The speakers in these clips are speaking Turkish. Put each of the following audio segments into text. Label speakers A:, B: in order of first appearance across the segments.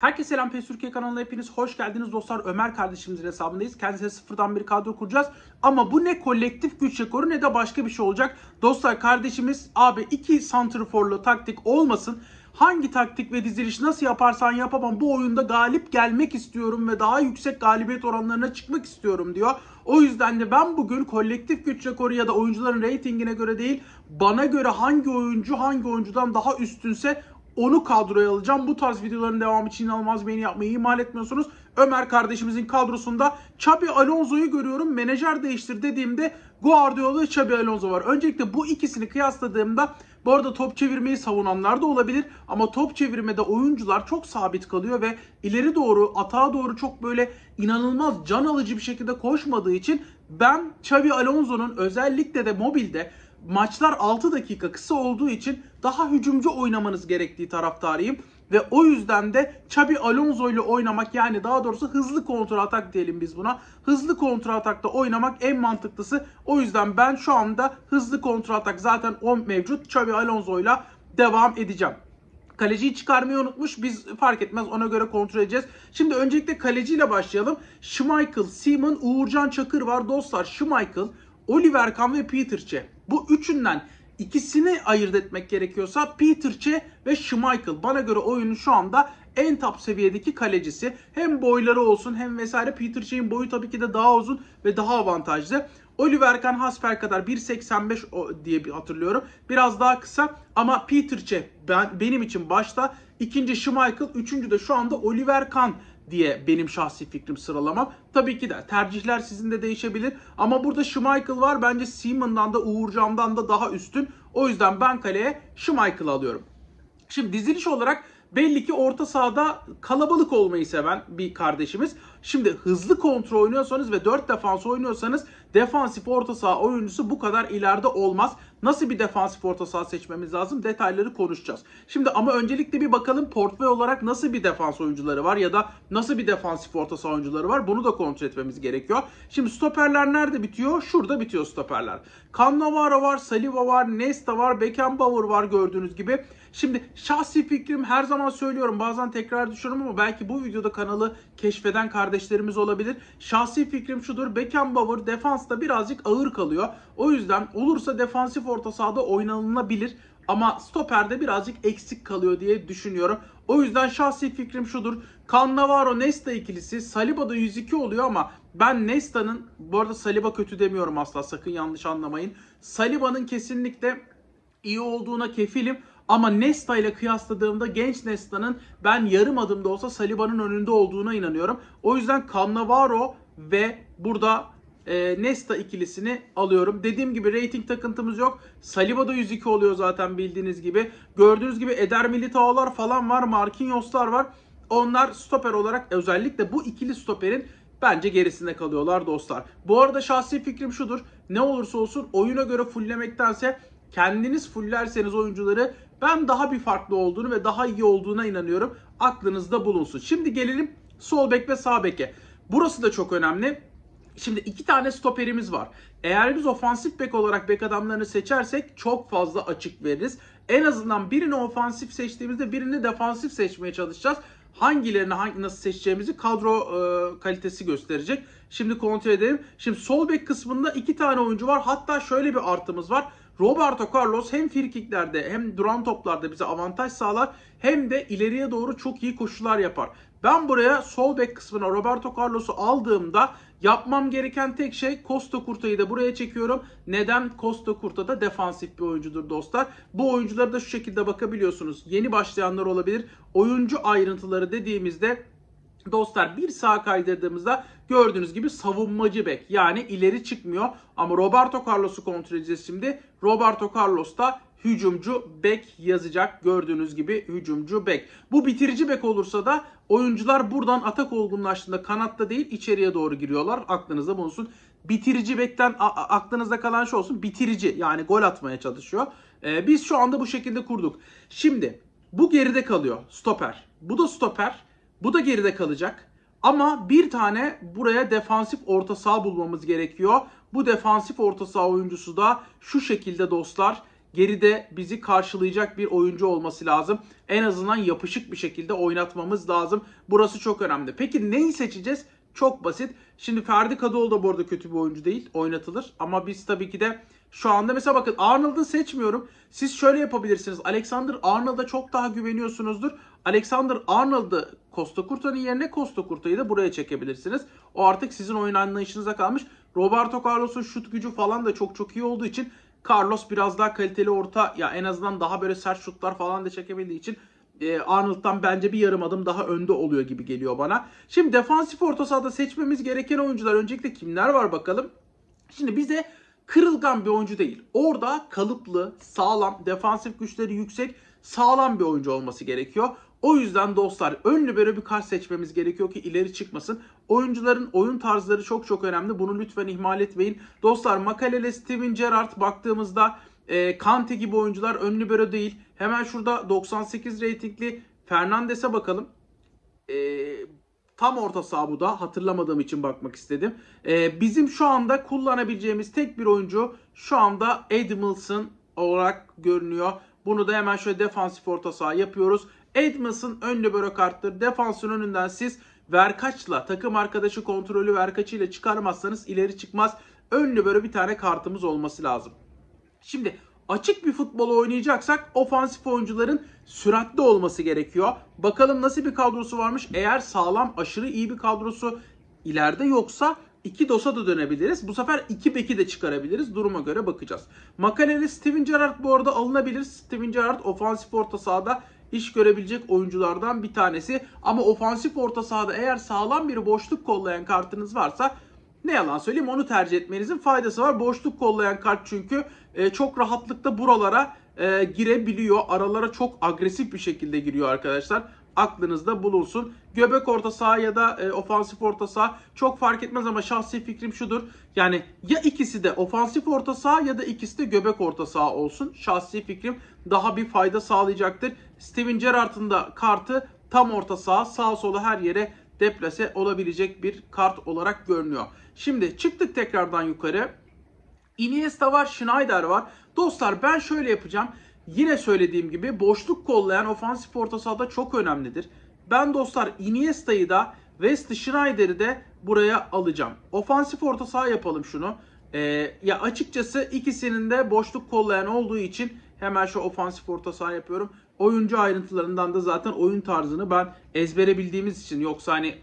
A: Herkese selam PES Türkiye kanalına hepiniz hoş geldiniz dostlar. Ömer kardeşimizin hesabındayız. Kendisine sıfırdan bir kadro kuracağız. Ama bu ne kolektif güç rekoru ne de başka bir şey olacak. Dostlar kardeşimiz abi iki santrforlu taktik olmasın. Hangi taktik ve diziliş nasıl yaparsan yap ama bu oyunda galip gelmek istiyorum ve daha yüksek galibiyet oranlarına çıkmak istiyorum diyor. O yüzden de ben bugün kolektif güç rekoru ya da oyuncuların reytingine göre değil bana göre hangi oyuncu hangi oyuncudan daha üstünse onu kadroya alacağım. Bu tarz videoların devamı için inanılmaz beni yapmayı ihmal etmiyorsunuz. Ömer kardeşimizin kadrosunda Chabi Alonso'yu görüyorum. Menajer değiştir dediğimde Guardiola Chabi Alonso var. Öncelikle bu ikisini kıyasladığımda bu arada top çevirmeyi savunanlar da olabilir ama top çevirmede oyuncular çok sabit kalıyor ve ileri doğru atağa doğru çok böyle inanılmaz can alıcı bir şekilde koşmadığı için ben Xabi Alonso'nun özellikle de mobilde maçlar 6 dakika kısa olduğu için daha hücumcu oynamanız gerektiği taraftarıyım. Ve o yüzden de Xabi Alonso ile oynamak yani daha doğrusu hızlı kontra atak diyelim biz buna. Hızlı kontra atakta oynamak en mantıklısı. O yüzden ben şu anda hızlı kontra atak zaten 10 mevcut. Xabi Alonso ile devam edeceğim. Kaleciyi çıkarmayı unutmuş. Biz fark etmez ona göre kontrol edeceğiz. Şimdi öncelikle kaleciyle başlayalım. Schmeichel, Simon Uğurcan Çakır var dostlar. Schmeichel, Oliver Kahn ve Peter Çe. Bu üçünden ikisini ayırt etmek gerekiyorsa Peter Çe ve Schmeichel. Bana göre oyunun şu anda en top seviyedeki kalecisi. Hem boyları olsun hem vesaire Peter Çe'nin boyu tabii ki de daha uzun ve daha avantajlı. Oliver Kahn Hasper kadar 1.85 diye bir hatırlıyorum. Biraz daha kısa ama Peter Çe ben, benim için başta. ikinci Schmeichel, üçüncü de şu anda Oliver Kahn diye benim şahsi fikrim sıralamam. Tabii ki de tercihler sizin de değişebilir. Ama burada Schmeichel var. Bence Seaman'dan da Uğurcan'dan da daha üstün. O yüzden ben kaleye Schmeichel'ı alıyorum. Şimdi diziliş olarak belli ki orta sahada kalabalık olmayı seven bir kardeşimiz. Şimdi hızlı kontrol oynuyorsanız ve 4 defans oynuyorsanız defansif orta saha oyuncusu bu kadar ileride olmaz. Nasıl bir defansif orta saha seçmemiz lazım? Detayları konuşacağız. Şimdi ama öncelikle bir bakalım portföy olarak nasıl bir defans oyuncuları var ya da nasıl bir defansif orta saha oyuncuları var? Bunu da kontrol etmemiz gerekiyor. Şimdi stoperler nerede bitiyor? Şurada bitiyor stoperler. Cannavaro var, Saliba var, Nesta var, Beckenbauer var gördüğünüz gibi. Şimdi şahsi fikrim her zaman söylüyorum bazen tekrar düşünüyorum ama belki bu videoda kanalı keşfeden kardeşlerimiz olabilir. Şahsi fikrim şudur Beckenbauer defansta birazcık ağır kalıyor. O yüzden olursa defansif orta sahada oynanılabilir ama stoperde birazcık eksik kalıyor diye düşünüyorum. O yüzden şahsi fikrim şudur. navarro Nesta ikilisi Saliba'da 102 oluyor ama ben Nesta'nın bu arada Saliba kötü demiyorum asla sakın yanlış anlamayın. Saliba'nın kesinlikle iyi olduğuna kefilim ama Nesta ile kıyasladığımda genç Nesta'nın ben yarım adımda olsa Saliba'nın önünde olduğuna inanıyorum. O yüzden Cannavaro ve burada e, Nesta ikilisini alıyorum. Dediğim gibi rating takıntımız yok. Saliba da 102 oluyor zaten bildiğiniz gibi. Gördüğünüz gibi Eder Militao'lar falan var. Marquinhos'lar var. Onlar stoper olarak özellikle bu ikili stoperin bence gerisinde kalıyorlar dostlar. Bu arada şahsi fikrim şudur. Ne olursa olsun oyuna göre fulllemektense kendiniz fullerseniz oyuncuları ben daha bir farklı olduğunu ve daha iyi olduğuna inanıyorum. Aklınızda bulunsun. Şimdi gelelim sol bek ve sağ beke. Burası da çok önemli. Şimdi iki tane stoperimiz var. Eğer biz ofansif bek olarak bek adamlarını seçersek çok fazla açık veririz. En azından birini ofansif seçtiğimizde birini defansif seçmeye çalışacağız. Hangilerini hangi, nasıl seçeceğimizi kadro e, kalitesi gösterecek. Şimdi kontrol edelim. Şimdi sol bek kısmında iki tane oyuncu var. Hatta şöyle bir artımız var. Roberto Carlos hem firkiklerde hem duran toplarda bize avantaj sağlar hem de ileriye doğru çok iyi koşular yapar. Ben buraya sol bek kısmına Roberto Carlos'u aldığımda yapmam gereken tek şey Costa Curta'yı da buraya çekiyorum. Neden? Costa Curta da defansif bir oyuncudur dostlar. Bu oyunculara da şu şekilde bakabiliyorsunuz. Yeni başlayanlar olabilir. Oyuncu ayrıntıları dediğimizde Dostlar bir sağa kaydırdığımızda gördüğünüz gibi savunmacı bek. Yani ileri çıkmıyor. Ama Roberto Carlos'u kontrol edeceğiz şimdi. Roberto Carlos da hücumcu bek yazacak. Gördüğünüz gibi hücumcu bek. Bu bitirici bek olursa da oyuncular buradan atak olgunlaştığında kanatta değil içeriye doğru giriyorlar. Aklınızda bulunsun. Bitirici bekten aklınızda kalan şey olsun. Bitirici yani gol atmaya çalışıyor. Ee, biz şu anda bu şekilde kurduk. Şimdi bu geride kalıyor stoper. Bu da stoper. Bu da geride kalacak. Ama bir tane buraya defansif orta saha bulmamız gerekiyor. Bu defansif orta saha oyuncusu da şu şekilde dostlar geride bizi karşılayacak bir oyuncu olması lazım. En azından yapışık bir şekilde oynatmamız lazım. Burası çok önemli. Peki neyi seçeceğiz? Çok basit. Şimdi Ferdi Kadıoğlu da bu arada kötü bir oyuncu değil. Oynatılır. Ama biz tabii ki de şu anda mesela bakın Arnold'ı seçmiyorum. Siz şöyle yapabilirsiniz. Alexander Arnold'a çok daha güveniyorsunuzdur. Alexander Arnold'ı Costa Curta'nın yerine Costa Curta'yı da buraya çekebilirsiniz. O artık sizin oyun anlayışınıza kalmış. Roberto Carlos'un şut gücü falan da çok çok iyi olduğu için Carlos biraz daha kaliteli orta ya en azından daha böyle sert şutlar falan da çekebildiği için e, Arnold'dan bence bir yarım adım daha önde oluyor gibi geliyor bana. Şimdi defansif orta sahada seçmemiz gereken oyuncular öncelikle kimler var bakalım. Şimdi bize kırılgan bir oyuncu değil. Orada kalıplı, sağlam, defansif güçleri yüksek, sağlam bir oyuncu olması gerekiyor. O yüzden dostlar ön libero bir kart seçmemiz gerekiyor ki ileri çıkmasın. Oyuncuların oyun tarzları çok çok önemli. Bunu lütfen ihmal etmeyin. Dostlar Makalele, Steven Gerrard baktığımızda e, Kante gibi oyuncular ön libero değil. Hemen şurada 98 reytingli Fernandes'e bakalım. E, tam orta saha bu da. Hatırlamadığım için bakmak istedim. E, bizim şu anda kullanabileceğimiz tek bir oyuncu şu anda Edmilson olarak görünüyor. Bunu da hemen şöyle defansif orta saha yapıyoruz. Edmison ön liberok arttır. Defansın önünden siz Verkaç'la takım arkadaşı kontrolü Verkaç ile çıkarmazsanız ileri çıkmaz. Önlü böyle bir tane kartımız olması lazım. Şimdi açık bir futbol oynayacaksak ofansif oyuncuların süratli olması gerekiyor. Bakalım nasıl bir kadrosu varmış. Eğer sağlam aşırı iyi bir kadrosu ileride yoksa iki dosa da dönebiliriz. Bu sefer iki beki de çıkarabiliriz. Duruma göre bakacağız. Makaleli Steven Gerrard bu arada alınabilir. Steven Gerrard ofansif orta sahada iş görebilecek oyunculardan bir tanesi. Ama ofansif orta sahada eğer sağlam bir boşluk kollayan kartınız varsa ne yalan söyleyeyim onu tercih etmenizin faydası var. Boşluk kollayan kart çünkü e, çok rahatlıkla buralara e, girebiliyor. Aralara çok agresif bir şekilde giriyor arkadaşlar aklınızda bulunsun. Göbek orta saha ya da e, ofansif orta saha çok fark etmez ama şahsi fikrim şudur. Yani ya ikisi de ofansif orta saha ya da ikisi de göbek orta saha olsun. Şahsi fikrim daha bir fayda sağlayacaktır. Steven Gerrard'ın da kartı tam orta saha sağ sola her yere deplase olabilecek bir kart olarak görünüyor. Şimdi çıktık tekrardan yukarı. Iniesta var, Schneider var. Dostlar ben şöyle yapacağım yine söylediğim gibi boşluk kollayan ofansif orta sahada çok önemlidir. Ben dostlar Iniesta'yı da West Schneider'i de buraya alacağım. Ofansif orta saha yapalım şunu. Ee, ya açıkçası ikisinin de boşluk kollayan olduğu için hemen şu ofansif orta saha yapıyorum. Oyuncu ayrıntılarından da zaten oyun tarzını ben ezbere bildiğimiz için yoksa hani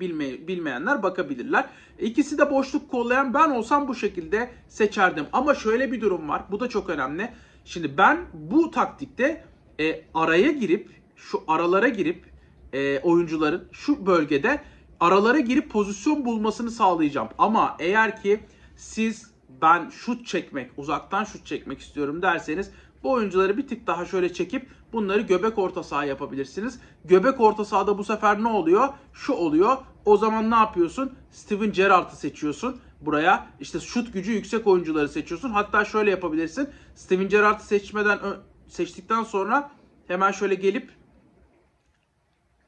A: bilme, bilmeyenler bakabilirler. İkisi de boşluk kollayan ben olsam bu şekilde seçerdim. Ama şöyle bir durum var. Bu da çok önemli. Şimdi ben bu taktikte e, araya girip şu aralara girip e, oyuncuların şu bölgede aralara girip pozisyon bulmasını sağlayacağım. Ama eğer ki siz ben şut çekmek, uzaktan şut çekmek istiyorum derseniz bu oyuncuları bir tık daha şöyle çekip bunları göbek orta saha yapabilirsiniz. Göbek orta sahada bu sefer ne oluyor? Şu oluyor. O zaman ne yapıyorsun? Steven Gerrard'ı seçiyorsun. Buraya İşte şut gücü yüksek oyuncuları seçiyorsun. Hatta şöyle yapabilirsin. Steven Gerrard'ı seçmeden seçtikten sonra hemen şöyle gelip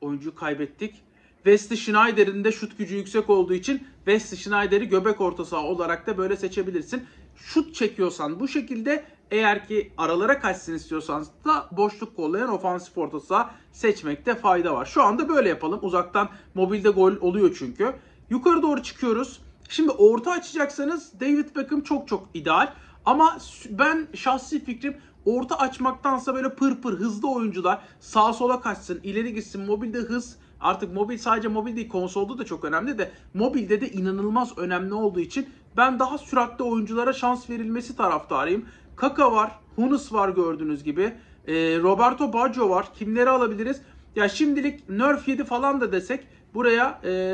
A: oyuncuyu kaybettik. Wesley Schneider'in de şut gücü yüksek olduğu için Wesley Schneider'i göbek orta saha olarak da böyle seçebilirsin. Şut çekiyorsan bu şekilde eğer ki aralara kaçsın istiyorsanız da boşluk kollayan ofansif orta saha seçmekte fayda var. Şu anda böyle yapalım. Uzaktan mobilde gol oluyor çünkü. Yukarı doğru çıkıyoruz. Şimdi orta açacaksanız David Beckham çok çok ideal. Ama ben şahsi fikrim orta açmaktansa böyle pır pır hızlı oyuncular sağa sola kaçsın, ileri gitsin, mobilde hız Artık mobil sadece mobil değil konsolda da çok önemli de mobilde de inanılmaz önemli olduğu için ben daha süratli oyunculara şans verilmesi taraftarıyım. Kaka var. Hunus var gördüğünüz gibi. E, Roberto Baggio var. Kimleri alabiliriz? Ya şimdilik nerf 7 falan da desek buraya e,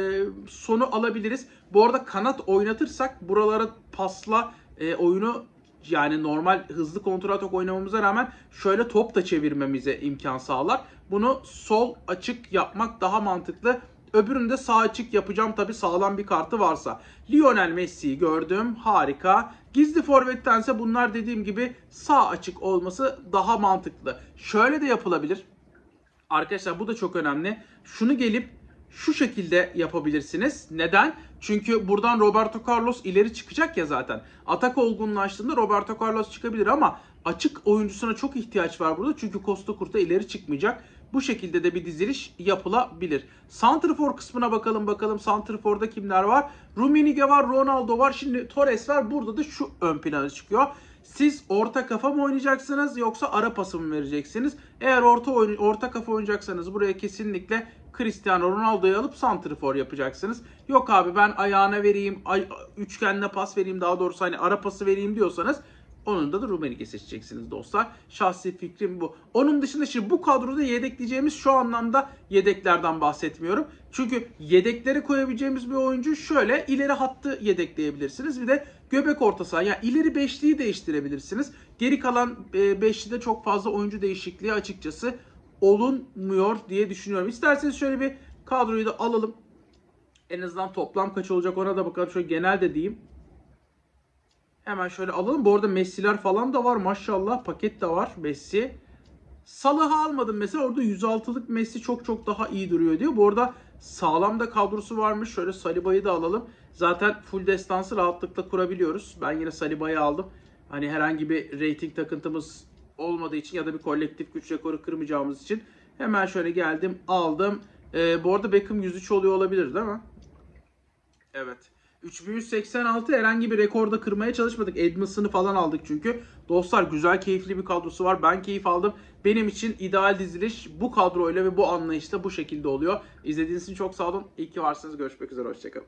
A: sonu alabiliriz. Bu arada kanat oynatırsak buralara pasla e, oyunu yani normal hızlı kontrol atak oynamamıza rağmen şöyle top da çevirmemize imkan sağlar. Bunu sol açık yapmak daha mantıklı. Öbüründe sağ açık yapacağım tabi sağlam bir kartı varsa. Lionel Messi'yi gördüm. Harika. Gizli forvettense bunlar dediğim gibi sağ açık olması daha mantıklı. Şöyle de yapılabilir. Arkadaşlar bu da çok önemli. Şunu gelip şu şekilde yapabilirsiniz. Neden? Çünkü buradan Roberto Carlos ileri çıkacak ya zaten. Atak olgunlaştığında Roberto Carlos çıkabilir ama açık oyuncusuna çok ihtiyaç var burada. Çünkü Costa Kurta ileri çıkmayacak. Bu şekilde de bir diziliş yapılabilir. Santrfor kısmına bakalım bakalım. Santrfor'da kimler var? Rumenige var, Ronaldo var. Şimdi Torres var. Burada da şu ön plana çıkıyor. Siz orta kafa mı oynayacaksınız yoksa ara pası mı vereceksiniz? Eğer orta oyn- orta kafa oynayacaksanız buraya kesinlikle Cristiano Ronaldo'yu alıp santrifor yapacaksınız. Yok abi ben ayağına vereyim, ay- üçgenle pas vereyim daha doğrusu hani ara pası vereyim diyorsanız onun da, da Rumenike seçeceksiniz dostlar. Şahsi fikrim bu. Onun dışında şimdi bu kadroda yedekleyeceğimiz şu anlamda yedeklerden bahsetmiyorum. Çünkü yedeklere koyabileceğimiz bir oyuncu şöyle ileri hattı yedekleyebilirsiniz. Bir de göbek orta saha. Yani ileri beşliği değiştirebilirsiniz. Geri kalan e, beşlide çok fazla oyuncu değişikliği açıkçası olunmuyor diye düşünüyorum. İsterseniz şöyle bir kadroyu da alalım. En azından toplam kaç olacak ona da bakalım. Şöyle genel de diyeyim. Hemen şöyle alalım. Bu arada Messi'ler falan da var maşallah. Paket de var Messi. Salah'ı almadım mesela. Orada 106'lık Messi çok çok daha iyi duruyor diyor. Bu arada sağlam da kadrosu varmış. Şöyle Saliba'yı da alalım. Zaten full destansı rahatlıkla kurabiliyoruz. Ben yine Saliba'yı aldım. Hani herhangi bir rating takıntımız olmadığı için ya da bir kolektif güç rekoru kırmayacağımız için hemen şöyle geldim aldım. Ee, bu arada Beckham 103 oluyor olabilir değil mi? Evet. 3186 herhangi bir rekorda kırmaya çalışmadık. Edmondson'ı falan aldık çünkü. Dostlar güzel keyifli bir kadrosu var. Ben keyif aldım. Benim için ideal diziliş bu kadroyla ve bu anlayışta bu şekilde oluyor. İzlediğiniz için çok sağ olun. İyi ki varsınız. Görüşmek üzere. Hoşçakalın.